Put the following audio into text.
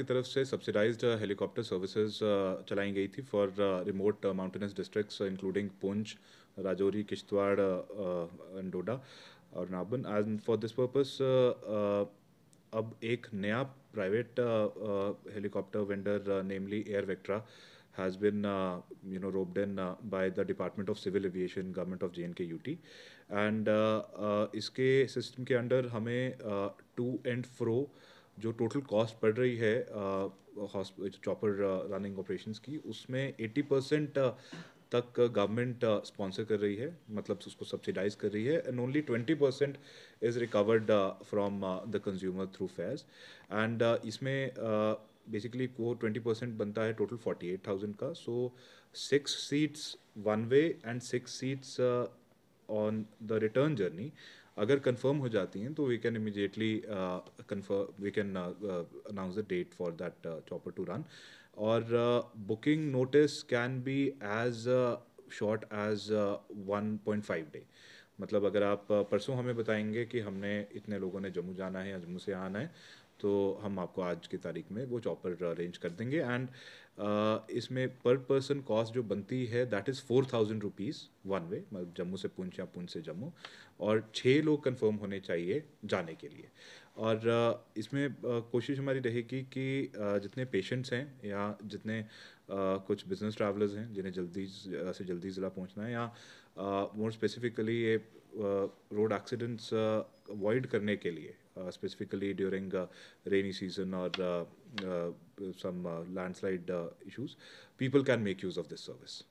की तरफ से सब्सिडाइज्ड हेलीकॉप्टर सर्विसेज चलाई गई थी for remote mountainous districts including Poonch Rajouri Kishtwar and Doda और नाबन एंड फॉर दिस पर्पस अब एक नया private helicopter vendor namely Air Vectra has been you know rob roped by the department of civil aviation government of J of JNK UT uh, uh, इसके system के under हमें to and fro जो total cost पड़ रही है chopper running operation की उसमें eighty percent तक गवर्नमेंट स्पॉन्सर कर रही है मतलब उसको सब्सिडाइज कर रही है and only twenty percent is recovered from the consumer through fares and इसमें बेसिकली वो ट्वेंटी परसेंट बनता है टोटल फोर्टी एट थाउजेंड का so six seats one way and six seats on the return journey अगर confirm हो जाती हैं तो we can immediately confirm we can announce the date for that chopper to run और booking notice can be as short as one point five day मतलब अगर आप uh, परसों हमें बताएंगे कि हमने इतने लोगों ने जम्मू जाना है या जम्मू से आना है तो हम आपको आज की तारीख में वो चॉपर अरेंज कर देंगे एंड uh, इसमें पर पर्सन कॉस्ट जो बनती है that is four thousand rupees one way मतलब जम्मू से पुंछ या पूंछ से जम्मू और छः लोग कंफर्म होने चाहिए जाने के लिए और uh, इसमें uh, कोशिश हमारी रहेगी कि जितने पेशेंट्स हैं या जितने कुछ बिजनेस ट्रैवलर्स हैं जिन्हें जल्दी से जल्दी ज़िला पहुंचना है या मोर स्पेसिफिकली ये रोड एक्सीडेंट्स अवॉइड करने के लिए स्पेसिफिकली ड्यूरिंग रेनी सीजन और some landslide issues people can make use of this service